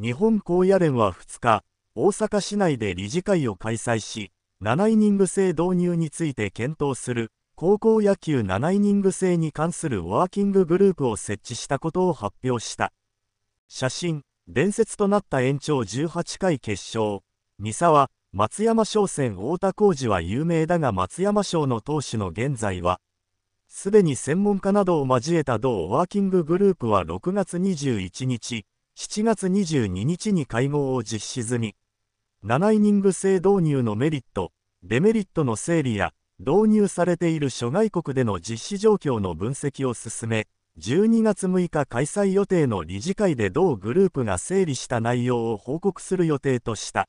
日本高野連は2日、大阪市内で理事会を開催し、7イニング制導入について検討する高校野球7イニング制に関するワーキンググループを設置したことを発表した。写真、伝説となった延長18回決勝、三沢、松山商戦太田浩二は有名だが松山賞の投手の現在は、すでに専門家などを交えた同ワーキンググループは6月21日、7月22日に会合を実施済み、7イニング制導入のメリット、デメリットの整理や、導入されている諸外国での実施状況の分析を進め、12月6日開催予定の理事会で同グループが整理した内容を報告する予定とした。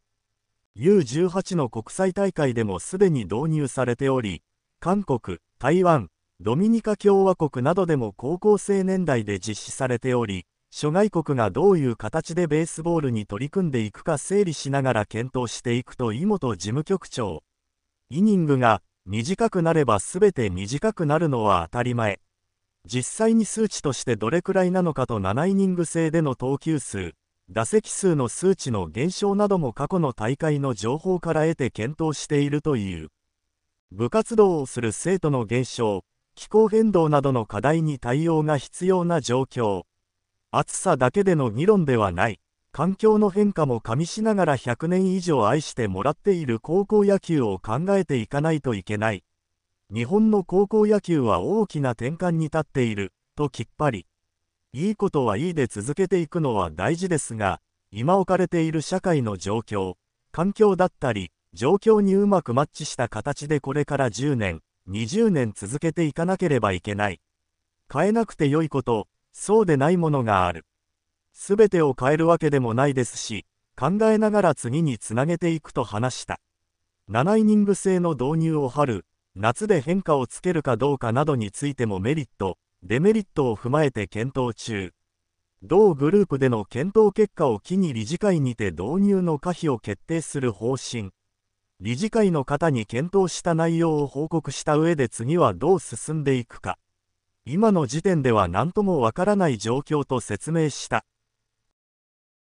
U18 の国際大会でもすでに導入されており、韓国、台湾、ドミニカ共和国などでも高校生年代で実施されており、諸外国がどういう形でベースボールに取り組んでいくか整理しながら検討していくと井本事務局長イニングが短くなれば全て短くなるのは当たり前実際に数値としてどれくらいなのかと7イニング制での投球数打席数の数値の減少なども過去の大会の情報から得て検討しているという部活動をする生徒の減少気候変動などの課題に対応が必要な状況暑さだけでの議論ではない。環境の変化も加味しながら100年以上愛してもらっている高校野球を考えていかないといけない。日本の高校野球は大きな転換に立っている、ときっぱり。いいことはいいで続けていくのは大事ですが、今置かれている社会の状況、環境だったり、状況にうまくマッチした形でこれから10年、20年続けていかなければいけない。変えなくて良いこと、そうでないものがある。すべてを変えるわけでもないですし、考えながら次につなげていくと話した。7イニング制の導入を張る、夏で変化をつけるかどうかなどについてもメリット、デメリットを踏まえて検討中。同グループでの検討結果を機に理事会にて導入の可否を決定する方針。理事会の方に検討した内容を報告した上で次はどう進んでいくか。今の時点では何ともわからない状況と説明した。